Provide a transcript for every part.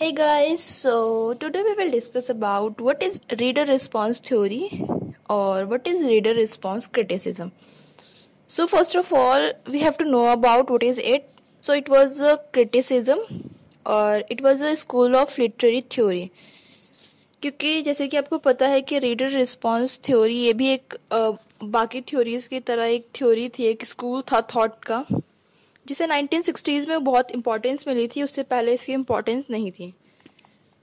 hey guys so today we will discuss about what is reader response theory or what is reader response criticism so first of all we have to know about what is it so it was a criticism or it was a school of literary theory. क्योंकि जैसे कि आपको पता है कि reader response theory ये भी एक आ, बाकी थ्योरीज की तरह एक थ्योरी थी एक स्कूल था थॉट का जिसे 1960s में बहुत इम्पोर्टेंस मिली थी उससे पहले इसकी इम्पोर्टेंस नहीं थी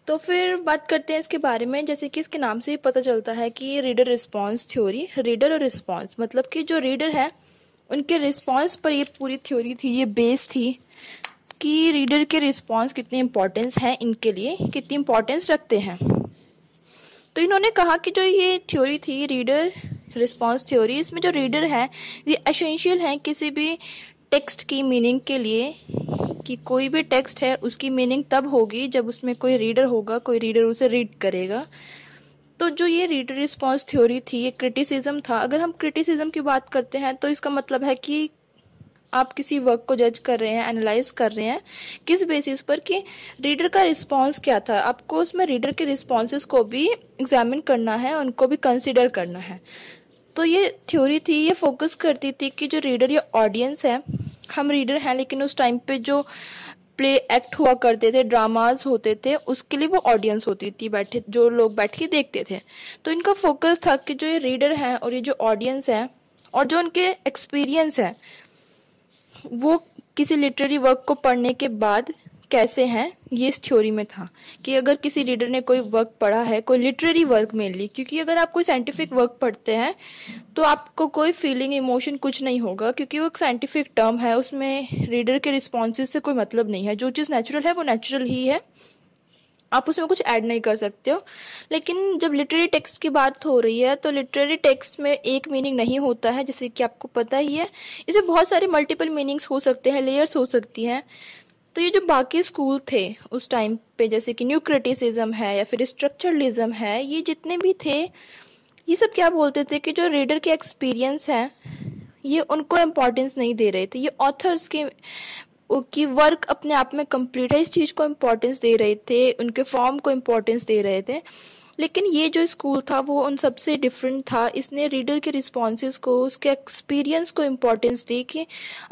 तो फिर बात करते हैं इसके बारे में जैसे कि इसके नाम से ही पता चलता है कि रीडर रिस्पॉन्स थ्योरी रीडर और रिस्पॉन्स मतलब कि जो रीडर है उनके रिस्पॉन्स पर ये पूरी थ्योरी थी ये बेस थी कि रीडर के रिस्पॉन्स कितनी इम्पोर्टेंस हैं इनके लिए कितनी इम्पोर्टेंस रखते हैं तो इन्होंने कहा कि जो ये थ्योरी थी रीडर रिस्पॉन्स थ्योरी इसमें जो रीडर है ये एसेंशियल हैं किसी भी टेक्स्ट की मीनिंग के लिए कि कोई भी टेक्स्ट है उसकी मीनिंग तब होगी जब उसमें कोई रीडर होगा कोई रीडर उसे रीड करेगा तो जो ये रीडर रिस्पॉन्स थ्योरी थी ये क्रिटिसिज्म था अगर हम क्रिटिसिज्म की बात करते हैं तो इसका मतलब है कि आप किसी वर्क को जज कर रहे हैं एनालाइज कर रहे हैं किस बेसिस पर कि रीडर का रिस्पॉन्स क्या था आपको उसमें रीडर के रिस्पॉन्सेज को भी एग्जामिन करना है उनको भी कंसिडर करना है तो ये थ्योरी थी ये फोकस करती थी कि जो रीडर या ऑडियंस है हम रीडर हैं लेकिन उस टाइम पे जो प्ले एक्ट हुआ करते थे ड्रामाज होते थे उसके लिए वो ऑडियंस होती थी बैठे जो लोग बैठ के देखते थे तो इनका फोकस था कि जो ये रीडर हैं और ये जो ऑडियंस है और जो उनके एक्सपीरियंस है वो किसी लिटरेरी वर्क को पढ़ने के बाद कैसे हैं ये इस थ्योरी में था कि अगर किसी रीडर ने कोई वर्क पढ़ा है कोई लिटरेरी वर्क मेनली क्योंकि अगर आप कोई साइंटिफिक वर्क पढ़ते हैं तो आपको कोई फीलिंग इमोशन कुछ नहीं होगा क्योंकि वो एक साइंटिफिक टर्म है उसमें रीडर के रिस्पॉन्सेज से कोई मतलब नहीं है जो चीज़ नेचुरल है वो नेचुरल ही है आप उसमें कुछ ऐड नहीं कर सकते हो लेकिन जब लिटरेरी टेक्स्ट की बात हो रही है तो लिटरेरी टेक्स्ट में एक मीनिंग नहीं होता है जैसे कि आपको पता ही है इसे बहुत सारे मल्टीपल मीनिंग्स हो सकते हैं लेयर्स हो सकती हैं तो ये जो बाकी स्कूल थे उस टाइम पे जैसे कि न्यू क्रिटिसिज्म है या फिर स्ट्रक्चरलिज्म है ये जितने भी थे ये सब क्या बोलते थे कि जो रीडर के एक्सपीरियंस है ये उनको इम्पोर्टेंस नहीं दे रहे थे ये ऑथर्स के की वर्क अपने आप में कंप्लीट है इस चीज़ को इम्पोर्टेंस दे रहे थे उनके फॉर्म को इम्पोर्टेंस दे रहे थे लेकिन ये जो स्कूल था वो उन सबसे डिफरेंट था इसने रीडर के रिस्पॉन्स को उसके एक्सपीरियंस को इम्पोर्टेंस दी कि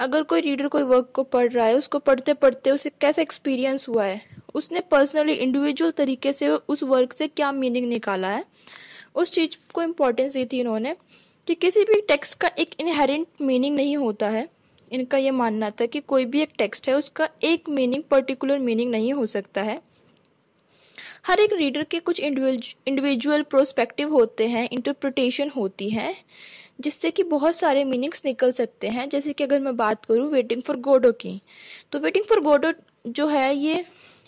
अगर कोई रीडर कोई वर्क को पढ़ रहा है उसको पढ़ते पढ़ते उसे कैसा एक्सपीरियंस हुआ है उसने पर्सनली इंडिविजुअल तरीके से उस वर्क से क्या मीनिंग निकाला है उस चीज़ को इम्पोर्टेंस दी थी इन्होंने कि किसी भी टेक्स्ट का एक इनहेरेंट मीनिंग नहीं होता है इनका ये मानना था कि कोई भी एक टेक्स्ट है उसका एक मीनिंग पर्टिकुलर मीनिंग नहीं हो सकता है हर एक रीडर के कुछ इंडिविजुअल प्रोस्पेक्टिव होते हैं इंटरप्रटेशन होती है जिससे कि बहुत सारे मीनिंग्स निकल सकते हैं जैसे कि अगर मैं बात करूँ वेटिंग फॉर गोडो की तो वेटिंग फॉर गोडो जो है ये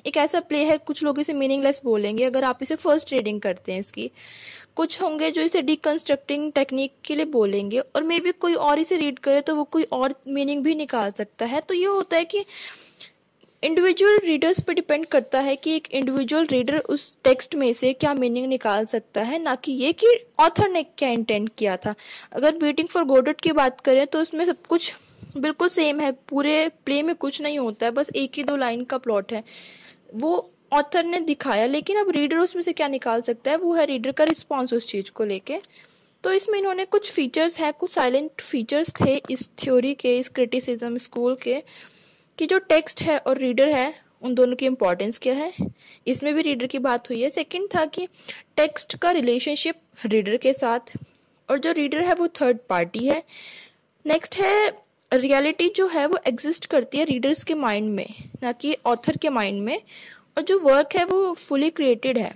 एक ऐसा प्ले है कुछ लोग इसे मीनिंगलेस बोलेंगे अगर आप इसे फर्स्ट रीडिंग करते हैं इसकी कुछ होंगे जो इसे डिकन्स्ट्रक्टिंग टेक्निक के लिए बोलेंगे और मे बी कोई और इसे रीड करे तो वो कोई और मीनिंग भी निकाल सकता है तो ये होता है कि इंडिविजुअल रीडर्स पर डिपेंड करता है कि एक इंडिविजुअल रीडर उस टेक्स्ट में से क्या मीनिंग निकाल सकता है ना कि ये कि ऑथर ने क्या इंटेंट किया था अगर वेटिंग फॉर गोडट की बात करें तो उसमें सब कुछ बिल्कुल सेम है पूरे प्ले में कुछ नहीं होता है बस एक ही दो लाइन का प्लॉट है वो ऑथर ने दिखाया लेकिन अब रीडर उसमें से क्या निकाल सकता है वो है रीडर का रिस्पॉन्स उस चीज़ को लेके तो इसमें इन्होंने कुछ फीचर्स हैं कुछ साइलेंट फीचर्स थे इस थ्योरी के इस क्रिटिसिज्म स्कूल के कि जो टेक्स्ट है और रीडर है उन दोनों की इम्पोर्टेंस क्या है इसमें भी रीडर की बात हुई है सेकंड था कि टेक्स्ट का रिलेशनशिप रीडर के साथ और जो रीडर है वो थर्ड पार्टी है नेक्स्ट है रियलिटी जो है वो एग्जिस्ट करती है रीडर्स के माइंड में ना कि ऑथर के माइंड में और जो वर्क है वो फुली क्रिएटेड है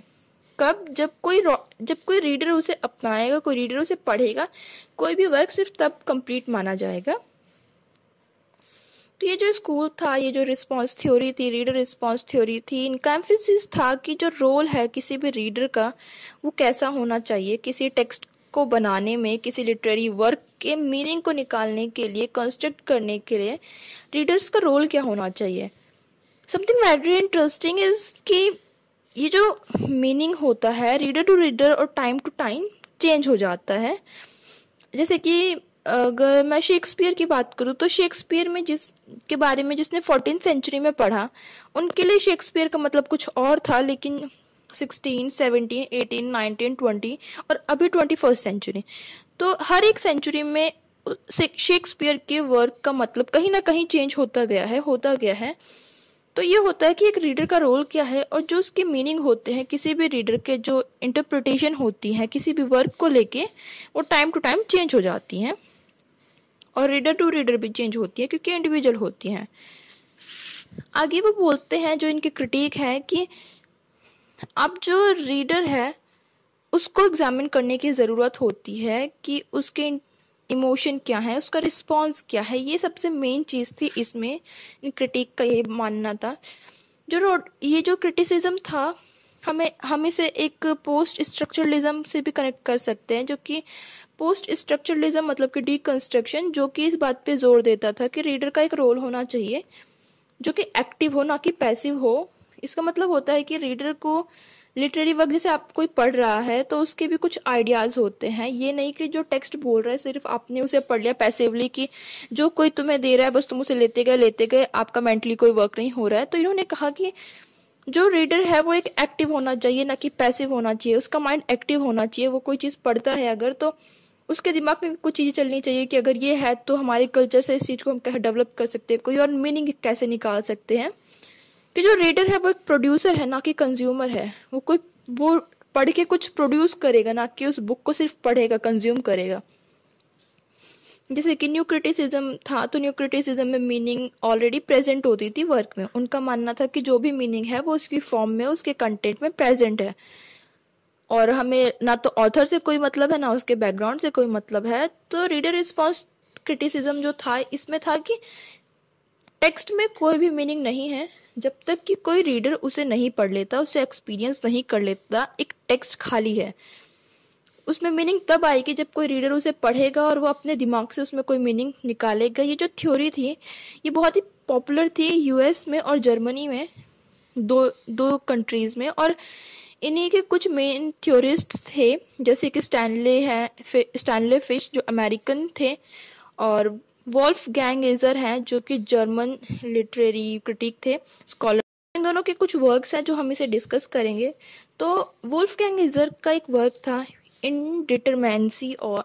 कब जब कोई जब कोई रीडर उसे अपनाएगा कोई रीडर उसे पढ़ेगा कोई भी वर्क सिर्फ तब कंप्लीट माना जाएगा तो ये जो स्कूल था ये जो रिस्पॉन्स थ्योरी थी रीडर रिस्पॉन्स थ्योरी थी इनका एम्फिसिस था कि जो रोल है किसी भी रीडर का वो कैसा होना चाहिए किसी टेक्स्ट को बनाने में किसी लिटरेरी वर्क के मीनिंग को निकालने के लिए कंस्ट्रक्ट करने के लिए रीडर्स का रोल क्या होना चाहिए समथिंग वेरी इंटरेस्टिंग इज़ कि ये जो मीनिंग होता है रीडर टू रीडर और टाइम टू टाइम चेंज हो जाता है जैसे कि अगर मैं शेक्सपियर की बात करूँ तो शेक्सपियर में जिस के बारे में जिसने फोर्टीन सेंचुरी में पढ़ा उनके लिए शेक्सपियर का मतलब कुछ और था लेकिन sixteen seventeen eighteen nineteen twenty और अभी ट्वेंटी फर्स्ट सेंचुरी तो हर एक सेंचुरी में शेक्सपियर के वर्क का मतलब कहीं ना कहीं चेंज होता गया है होता गया है तो ये होता है कि एक रीडर का रोल क्या है और जो उसके मीनिंग होते हैं किसी भी रीडर के जो इंटरप्रिटेशन होती हैं किसी भी वर्क को लेके वो टाइम टू टाइम चेंज हो जाती हैं और रीडर टू रीडर भी चेंज होती है क्योंकि इंडिविजुअल होती हैं आगे वो बोलते हैं जो इनकी क्रिटिक है कि अब जो रीडर है उसको एग्जामिन करने की ज़रूरत होती है कि उसके इमोशन क्या है उसका रिस्पॉन्स क्या है ये सबसे मेन चीज़ थी इसमें क्रिटिक का ये मानना था जो रोड ये जो क्रिटिसिज्म था हमें हम इसे एक पोस्ट स्ट्रक्चरलिज्म से भी कनेक्ट कर सकते हैं जो कि पोस्ट स्ट्रक्चरलिज्म मतलब कि डीकंस्ट्रक्शन जो कि इस बात पे जोर देता था कि रीडर का एक रोल होना चाहिए जो कि एक्टिव हो ना कि पैसिव हो इसका मतलब होता है कि रीडर को लिटरेरी वर्क जैसे आप कोई पढ़ रहा है तो उसके भी कुछ आइडियाज़ होते हैं ये नहीं कि जो टेक्स्ट बोल रहा है सिर्फ आपने उसे पढ़ लिया पैसिवली कि जो कोई तुम्हें दे रहा है बस तुम उसे लेते गए लेते गए आपका मेंटली कोई वर्क नहीं हो रहा है तो इन्होंने कहा कि जो रीडर है वो एक एक्टिव होना चाहिए ना कि पैसिव होना चाहिए उसका माइंड एक्टिव होना चाहिए वो कोई चीज़ पढ़ता है अगर तो उसके दिमाग में कुछ चीज़ें चलनी चाहिए कि अगर ये है तो हमारे कल्चर से इस चीज़ को हम कैसे डेवलप कर सकते हैं कोई और मीनिंग कैसे निकाल सकते हैं कि जो रीडर है वो एक प्रोड्यूसर है ना कि कंज्यूमर है वो कोई वो पढ़ के कुछ प्रोड्यूस करेगा ना कि उस बुक को सिर्फ पढ़ेगा कंज्यूम करेगा जैसे कि न्यू क्रिटिसिज्म था तो न्यू क्रिटिसिज्म में मीनिंग ऑलरेडी प्रेजेंट होती थी वर्क में उनका मानना था कि जो भी मीनिंग है वो उसकी फॉर्म में उसके कंटेंट में प्रेजेंट है और हमें ना तो ऑथर से कोई मतलब है ना उसके बैकग्राउंड से कोई मतलब है तो रीडर रिस्पॉन्स क्रिटिसिज्म जो था इसमें था कि टेक्स्ट में कोई भी मीनिंग नहीं है जब तक कि कोई रीडर उसे नहीं पढ़ लेता उसे एक्सपीरियंस नहीं कर लेता एक टेक्स्ट खाली है उसमें मीनिंग तब आएगी जब कोई रीडर उसे पढ़ेगा और वो अपने दिमाग से उसमें कोई मीनिंग निकालेगा ये जो थ्योरी थी ये बहुत ही पॉपुलर थी यूएस में और जर्मनी में दो दो कंट्रीज़ में और इन्हीं के कुछ मेन थ्योरिस्ट थे जैसे कि स्टैनले है स्टैनले फिश जो अमेरिकन थे और वॉल्फ गैंग एजर हैं जो कि जर्मन लिटरेरी क्रिटिक थे स्कॉलर इन दोनों के कुछ वर्क्स हैं जो हम इसे डिस्कस करेंगे तो वुल्फ गैंग एजर का एक वर्क था indeterminacy or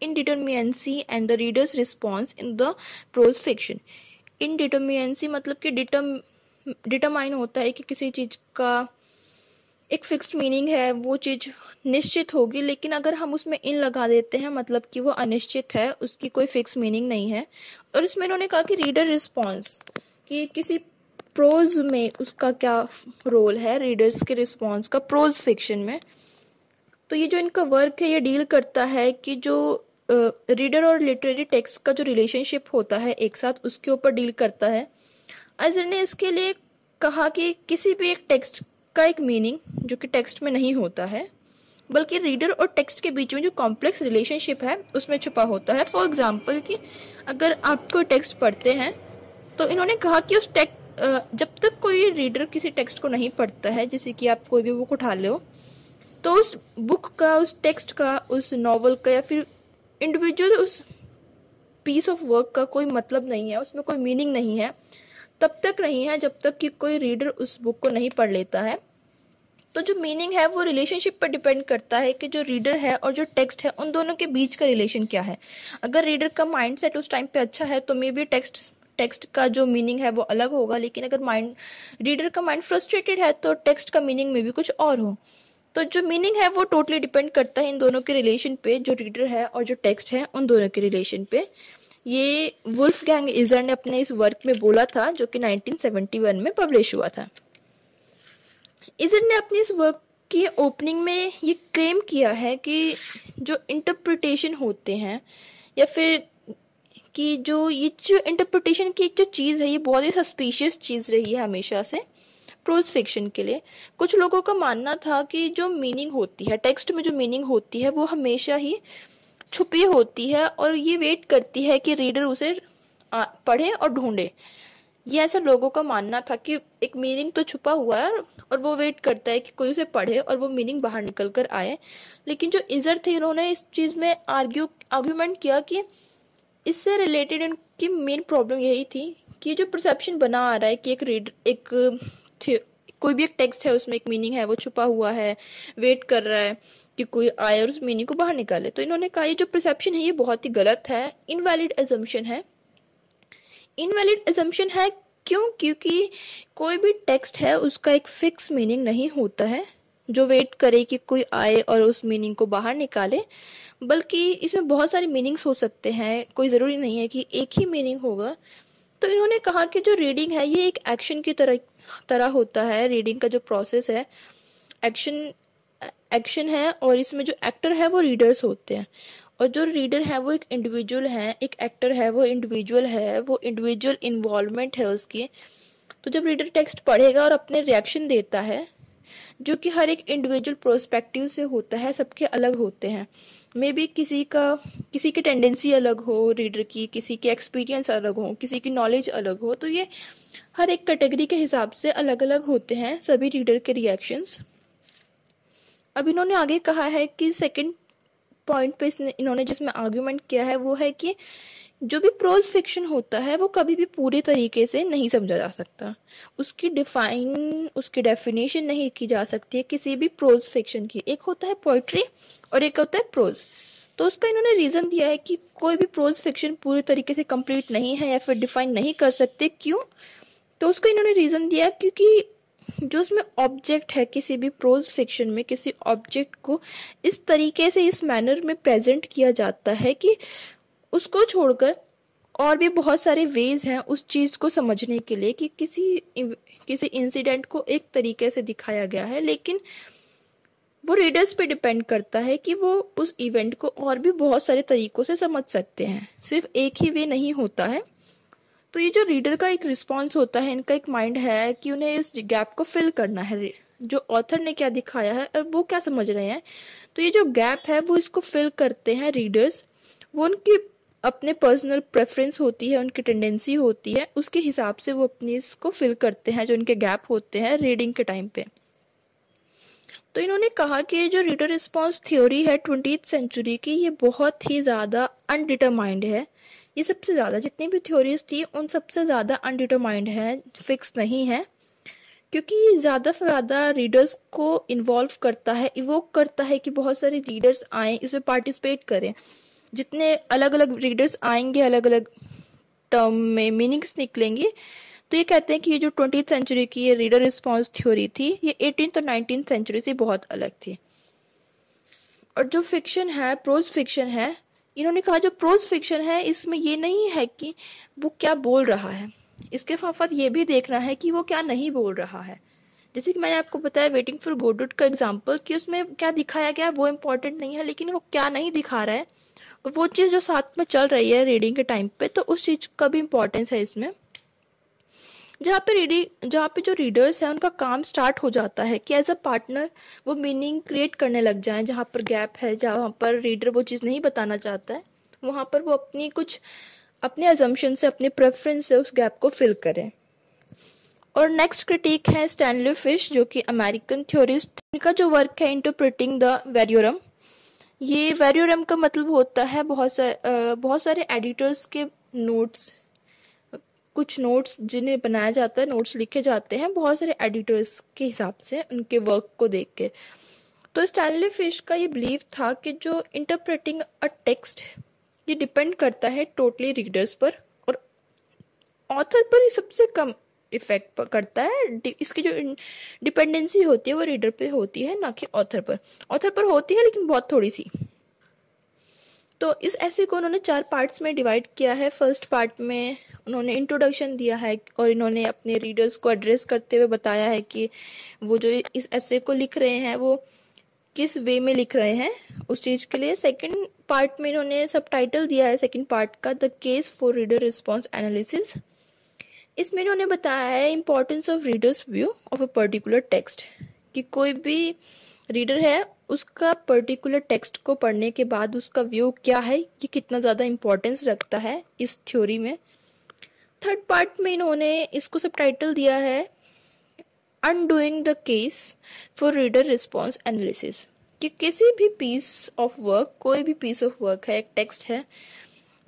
indeterminacy and the reader's response in the prose fiction indeterminacy मतलब कि डिटम डिटरमाइन होता है कि किसी चीज़ का एक फिक्स्ड मीनिंग है वो चीज़ निश्चित होगी लेकिन अगर हम उसमें इन लगा देते हैं मतलब कि वो अनिश्चित है उसकी कोई फिक्स मीनिंग नहीं है और इसमें इन्होंने कहा कि रीडर रिस्पॉन्स कि किसी प्रोज में उसका क्या रोल है रीडर्स के रिस्पॉन्स का प्रोज फिक्शन में तो ये जो इनका वर्क है ये डील करता है कि जो रीडर और लिटरेरी टेक्स्ट का जो रिलेशनशिप होता है एक साथ उसके ऊपर डील करता है अजर ने इसके लिए कहा कि किसी भी एक टेक्स्ट का एक मीनिंग जो कि टेक्स्ट में नहीं होता है बल्कि रीडर और टेक्स्ट के बीच में जो कॉम्प्लेक्स रिलेशनशिप है उसमें छुपा होता है फॉर एग्जाम्पल कि अगर आप कोई टेक्स्ट पढ़ते हैं तो इन्होंने कहा कि उस टेक्स्ट जब तक कोई रीडर किसी टेक्स्ट को नहीं पढ़ता है जैसे कि आप कोई भी बुक उठा लो तो उस बुक का उस टेक्स्ट का उस नावल का या फिर इंडिविजुअल उस पीस ऑफ वर्क का कोई मतलब नहीं है उसमें कोई मीनिंग नहीं है तब तक नहीं है जब तक कि कोई रीडर उस बुक को नहीं पढ़ लेता है तो जो मीनिंग है वो रिलेशनशिप पर डिपेंड करता है कि जो रीडर है और जो टेक्स्ट है उन दोनों के बीच का रिलेशन क्या है अगर रीडर का माइंड सेट उस टाइम पे अच्छा है तो मे बी टेक्स्ट टेक्स्ट का जो मीनिंग है वो अलग होगा लेकिन अगर माइंड रीडर का माइंड फ्रस्ट्रेटेड है तो टेक्स्ट का मीनिंग में भी कुछ और हो तो जो मीनिंग है वो टोटली डिपेंड करता है इन दोनों के रिलेशन पे जो रीडर है और जो टेक्स्ट है उन दोनों के रिलेशन पे ये वुल्फ गैंग इजर ने अपने इस वर्क में बोला था जो कि 1971 में पब्लिश हुआ था इजर ने अपने इस वर्क की ओपनिंग में ये क्लेम किया है कि जो इंटरप्रिटेशन होते हैं या फिर कि जो ये जो इंटरप्रिटेशन की एक जो चीज़ है ये बहुत ही सस्पिशियस चीज़ रही है हमेशा से प्रोज फिक्शन के लिए कुछ लोगों का मानना था कि जो मीनिंग होती है टेक्स्ट में जो मीनिंग होती है वो हमेशा ही छुपी होती है और ये वेट करती है कि रीडर उसे पढ़े और ढूंढे ये ऐसा लोगों का मानना था कि एक मीनिंग तो छुपा हुआ है और वो वेट करता है कि कोई उसे पढ़े और वो मीनिंग बाहर निकल कर आए लेकिन जो इजर थे इन्होंने इस चीज़ में आर्ग्यू आर्ग्यूमेंट किया कि इससे रिलेटेड इनकी मेन प्रॉब्लम यही थी कि जो परसेप्शन बना आ रहा है कि एक रीड एक कोई भी एक टेक्स्ट है उसमें एक मीनिंग है वो छुपा हुआ है वेट कर रहा है कि कोई आए और उस मीनिंग को बाहर निकाले तो इन्होंने कहा ये जो परसेप्शन है ये बहुत ही गलत है इनवैलिड एजम्पन है इनवैलिड एजम्पन है क्यों क्योंकि कोई भी टेक्स्ट है उसका एक फिक्स मीनिंग नहीं होता है जो वेट करे कि कोई आए और उस मीनिंग को बाहर निकाले बल्कि इसमें बहुत सारे मीनिंग्स हो सकते हैं कोई ज़रूरी नहीं है कि एक ही मीनिंग होगा तो इन्होंने कहा कि जो रीडिंग है ये एक एक्शन की तरह तरह होता है रीडिंग का जो प्रोसेस है एक्शन एक्शन है और इसमें जो एक्टर है वो रीडर्स होते हैं और जो रीडर है वो एक इंडिविजुअल है एक एक्टर है वो इंडिविजुअल है वो इंडिविजुअल इन्वॉल्वमेंट है उसकी तो जब रीडर टेक्स्ट पढ़ेगा और अपने रिएक्शन देता है जो कि हर एक इंडिविजुअल प्रोस्पेक्टिव से होता है सबके अलग होते हैं मे बी किसी का किसी की टेंडेंसी अलग हो रीडर की किसी के एक्सपीरियंस अलग हो किसी की नॉलेज अलग हो तो ये हर एक कैटेगरी के हिसाब से अलग अलग होते हैं सभी रीडर के रिएक्शंस अब इन्होंने आगे कहा है कि सेकंड पॉइंट पे इन्होंने जिसमें आर्ग्यूमेंट किया है वो है कि जो भी प्रोज फिक्शन होता है वो कभी भी पूरे तरीके से नहीं समझा जा सकता उसकी डिफाइन उसकी डेफिनेशन नहीं की जा सकती है किसी भी प्रोज फिक्शन की एक होता है पोइट्री और एक होता है प्रोज तो उसका इन्होंने रीज़न दिया है कि कोई भी प्रोज फिक्शन पूरे तरीके से कंप्लीट नहीं है या फिर डिफाइन नहीं कर सकते क्यों तो उसका इन्होंने रीज़न दिया क्योंकि जो उसमें ऑब्जेक्ट है किसी भी प्रोज फिक्शन में किसी ऑब्जेक्ट को इस तरीके से इस मैनर में प्रेजेंट किया जाता है कि उसको छोड़कर और भी बहुत सारे वेज हैं उस चीज़ को समझने के लिए कि किसी किसी इंसिडेंट को एक तरीके से दिखाया गया है लेकिन वो रीडर्स पे डिपेंड करता है कि वो उस इवेंट को और भी बहुत सारे तरीक़ों से समझ सकते हैं सिर्फ एक ही वे नहीं होता है तो ये जो रीडर का एक रिस्पॉन्स होता है इनका एक माइंड है कि उन्हें इस गैप को फिल करना है जो ऑथर ने क्या दिखाया है और वो क्या समझ रहे हैं तो ये जो गैप है वो इसको फिल करते हैं रीडर्स वो उनकी अपने पर्सनल प्रेफरेंस होती है उनकी टेंडेंसी होती है उसके हिसाब से वो अपनी इसको फिल करते हैं जो उनके गैप होते हैं रीडिंग के टाइम पे तो इन्होंने कहा कि जो रीडर रिस्पॉन्स थ्योरी है ट्वेंटी सेंचुरी की ये बहुत ही ज़्यादा अनडिटरमाइंड है ये सबसे ज़्यादा जितनी भी थ्योरीज थी उन सबसे ज़्यादा अनडिटरमाइंड है फिक्स नहीं है क्योंकि ये ज़्यादा से ज़्यादा रीडर्स को इन्वॉल्व करता है इवोक करता है कि बहुत सारे रीडर्स आएँ इसमें पार्टिसिपेट करें जितने अलग अलग रीडर्स आएंगे अलग अलग टर्म में मीनिंग्स निकलेंगे तो ये कहते हैं कि ये जो ट्वेंटी सेंचुरी की ये रीडर रिस्पॉन्स थ्योरी थी ये एटीन और नाइनटीन सेंचुरी से बहुत अलग थी और जो फिक्शन है प्रोज फिक्शन है इन्होंने कहा जो प्रोज फिक्शन है इसमें ये नहीं है कि वो क्या बोल रहा है इसके फाफत ये भी देखना है कि वो क्या नहीं बोल रहा है जैसे कि मैंने आपको बताया वेटिंग फॉर गोडुड का एग्जाम्पल कि उसमें क्या दिखाया गया वो इम्पोर्टेंट नहीं है लेकिन वो क्या नहीं दिखा रहा है वो चीज़ जो साथ में चल रही है रीडिंग के टाइम पे तो उस चीज़ का भी इम्पोर्टेंस है इसमें जहाँ पे रीडिंग जहाँ पे जो रीडर्स हैं उनका काम स्टार्ट हो जाता है कि एज अ पार्टनर वो मीनिंग क्रिएट करने लग जाए जहाँ पर गैप है जहाँ पर रीडर वो चीज़ नहीं बताना चाहता है वहाँ पर वो अपनी कुछ अपने एजम्पन से अपने प्रेफरेंस से उस गैप को फिल करें और नेक्स्ट क्रिटिक है स्टैनली फिश जो कि अमेरिकन थ्योरिस्ट इनका जो वर्क है इंटरप्रिटिंग द वेरियोरम ये वेरियोरम का मतलब होता है बहुत सारे बहुत सारे एडिटर्स के नोट्स कुछ नोट्स जिन्हें बनाया जाता है नोट्स लिखे जाते हैं बहुत सारे एडिटर्स के हिसाब से उनके वर्क को देख के तो स्टैनली फिश का ये बिलीव था कि जो इंटरप्रेटिंग अ टेक्स्ट ये डिपेंड करता है टोटली रीडर्स पर और ऑथर पर ही सबसे कम इफ़ेक्ट करता है इसकी जो डिपेंडेंसी होती है वो रीडर पे होती है ना कि ऑथर पर ऑथर पर होती है लेकिन बहुत थोड़ी सी तो इस ऐसे को उन्होंने चार पार्ट्स में डिवाइड किया है फर्स्ट पार्ट में उन्होंने इंट्रोडक्शन दिया है और इन्होंने अपने रीडर्स को एड्रेस करते हुए बताया है कि वो जो इस ऐसे को लिख रहे हैं वो किस वे में लिख रहे हैं उस चीज़ के लिए सेकंड पार्ट में इन्होंने सब टाइटल दिया है सेकंड पार्ट का the case for reader response analysis इसमें इन्होंने बताया है importance of readers view of a particular text कि कोई भी रीडर है उसका पर्टिकुलर टेक्स्ट को पढ़ने के बाद उसका व्यू क्या है ये कितना ज़्यादा इम्पोर्टेंस रखता है इस थ्योरी में थर्ड पार्ट में इन्होंने इसको सब टाइटल दिया है undoing the case for reader response analysis कि किसी भी पीस ऑफ वर्क कोई भी पीस ऑफ वर्क है एक टेक्स्ट है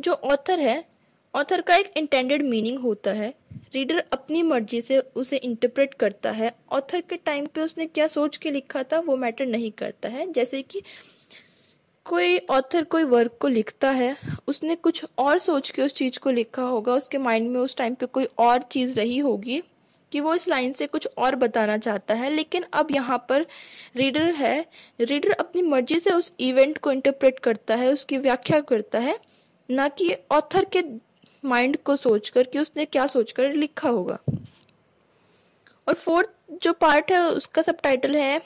जो ऑथर है ऑथर का एक इंटेंडेड मीनिंग होता है रीडर अपनी मर्जी से उसे इंटरप्रेट करता है ऑथर के टाइम पे उसने क्या सोच के लिखा था वो मैटर नहीं करता है जैसे कि कोई ऑथर कोई वर्क को लिखता है उसने कुछ और सोच के उस चीज़ को लिखा होगा उसके माइंड में उस टाइम पे कोई और चीज़ रही होगी कि वो इस लाइन से कुछ और बताना चाहता है लेकिन अब यहाँ पर रीडर है रीडर अपनी मर्जी से उस इवेंट को इंटरप्रेट करता है उसकी व्याख्या करता है ना कि ऑथर के माइंड को सोचकर कि उसने क्या सोचकर लिखा होगा और फोर्थ जो पार्ट है उसका सब टाइटल है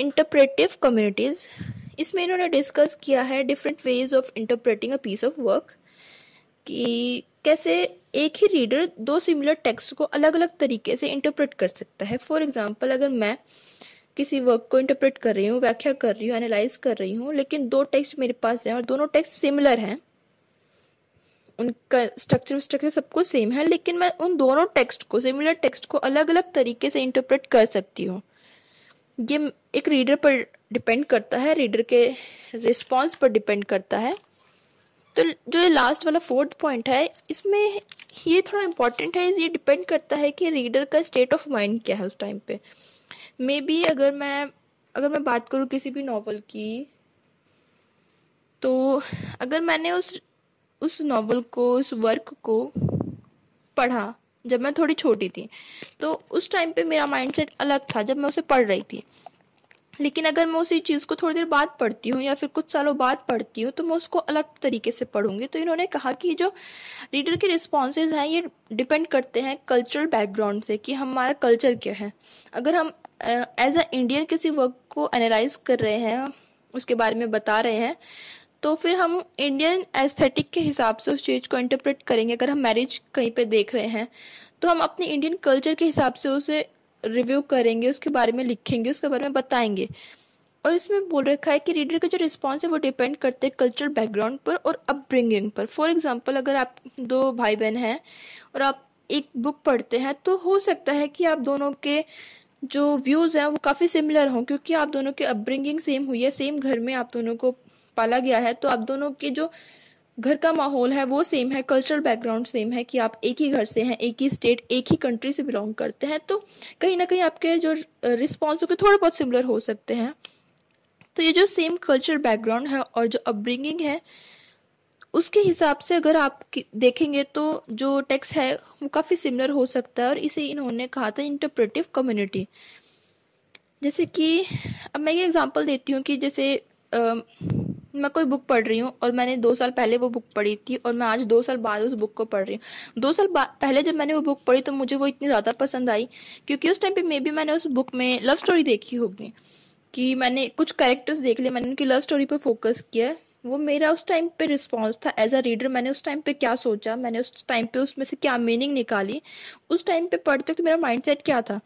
इंटरप्रेटिव कम्युनिटीज़ इसमें इन्होंने डिस्कस किया है different ways of interpreting a piece of work कि कैसे एक ही रीडर दो सिमिलर टेक्स्ट को अलग अलग तरीके से इंटरप्रेट कर सकता है फॉर एग्जाम्पल अगर मैं किसी वर्क को इंटरप्रेट कर रही हूँ व्याख्या कर रही हूँ एनालाइज कर रही हूँ लेकिन दो टेक्स्ट मेरे पास हैं और दोनों टेक्स्ट सिमिलर हैं उनका स्ट्रक्चर स्ट्रक्चर सब कुछ सेम है लेकिन मैं उन दोनों टेक्स्ट को सिमिलर टेक्स्ट को अलग अलग तरीके से इंटरप्रेट कर सकती हूँ ये एक रीडर पर डिपेंड करता है रीडर के रिस्पॉन्स पर डिपेंड करता है तो जो ये लास्ट वाला फोर्थ पॉइंट है इसमें ये थोड़ा इम्पॉर्टेंट है ये डिपेंड करता है कि रीडर का स्टेट ऑफ माइंड क्या है उस टाइम पे मे बी अगर मैं अगर मैं बात करूँ किसी भी नावल की तो अगर मैंने उस उस नावल को उस वर्क को पढ़ा जब मैं थोड़ी छोटी थी तो उस टाइम पे मेरा माइंडसेट अलग था जब मैं उसे पढ़ रही थी लेकिन अगर मैं उसी चीज़ को थोड़ी देर बाद पढ़ती हूँ या फिर कुछ सालों बाद पढ़ती हूँ तो मैं उसको अलग तरीके से पढ़ूंगी तो इन्होंने कहा कि जो रीडर के रिस्पॉन्सेज हैं ये डिपेंड करते हैं कल्चरल बैकग्राउंड से कि हमारा कल्चर क्या है अगर हम एज अ इंडियन किसी वर्क को एनालाइज कर रहे हैं उसके बारे में बता रहे हैं तो फिर हम इंडियन एस्थेटिक के हिसाब से उस चीज़ को इंटरप्रेट करेंगे अगर हम मैरिज कहीं पे देख रहे हैं तो हम अपने इंडियन कल्चर के हिसाब से उसे रिव्यू करेंगे उसके बारे में लिखेंगे उसके बारे में बताएंगे और इसमें बोल रखा है कि रीडर का जो रिस्पॉन्स है वो डिपेंड करते हैं कल्चरल बैकग्राउंड पर और अपब्रिंगिंग पर फॉर एग्जाम्पल अगर आप दो भाई बहन हैं और आप एक बुक पढ़ते हैं तो हो सकता है कि आप दोनों के जो व्यूज़ हैं वो काफ़ी सिमिलर हों क्योंकि आप दोनों के अपब्रिंगिंग सेम हुई है सेम घर में आप दोनों को पाला गया है तो आप दोनों के जो घर का माहौल है वो सेम है कल्चरल बैकग्राउंड सेम है कि आप एक ही घर से हैं एक ही स्टेट एक ही कंट्री से बिलोंग करते हैं तो कहीं ना कहीं आपके जो रिस्पॉन्स होकर थोड़े बहुत सिमिलर हो सकते हैं तो ये जो सेम कल्चर बैकग्राउंड है और जो अपब्रिंगिंग है उसके हिसाब से अगर आप देखेंगे तो जो टेक्स है वो काफ़ी सिमिलर हो सकता है और इसे इन्होंने कहा था इंटरप्रेटिव कम्युनिटी जैसे कि अब मैं ये एग्जांपल देती हूँ कि जैसे आ, मैं कोई बुक पढ़ रही हूँ और मैंने दो साल पहले वो बुक पढ़ी थी और मैं आज दो साल बाद उस बुक को पढ़ रही हूँ दो साल पहले जब मैंने वो बुक पढ़ी तो मुझे वो इतनी ज़्यादा पसंद आई क्योंकि उस टाइम पे मे बी मैंने उस बुक में लव स्टोरी देखी होगी कि मैंने कुछ कैरेक्टर्स देख लिए मैंने उनकी लव स्टोरी पर फोकस किया वो मेरा उस टाइम पे रिस्पॉन्स था एज अ रीडर मैंने उस टाइम पे क्या सोचा मैंने उस टाइम पे उसमें से क्या मीनिंग निकाली उस टाइम पे पढ़ते तो मेरा माइंडसेट क्या था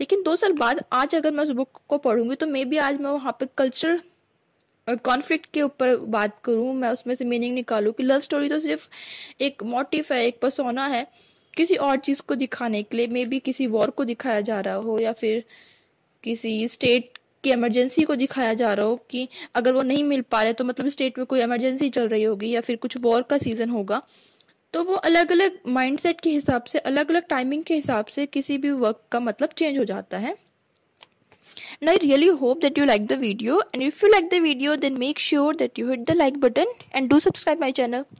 लेकिन दो साल बाद आज अगर मैं उस बुक को पढ़ूंगी तो मे बी आज मैं वहाँ पे कल्चर कॉन्फ्लिक्ट के ऊपर बात करूँ मैं उसमें से मीनिंग निकालूँ कि लव स्टोरी तो सिर्फ एक मोटिव है एक पसोना है किसी और चीज़ को दिखाने के लिए मे बी किसी वॉर को दिखाया जा रहा हो या फिर किसी स्टेट की इमरजेंसी को दिखाया जा रहा हो कि अगर वो नहीं मिल पा रहे तो मतलब स्टेट में कोई इमरजेंसी चल रही होगी या फिर कुछ वॉर का सीज़न होगा तो वो अलग अलग माइंडसेट के हिसाब से अलग अलग टाइमिंग के हिसाब से किसी भी वर्क का मतलब चेंज हो जाता है and i really hope that you like the video and if you like the video then make sure that you hit the like button and do subscribe my channel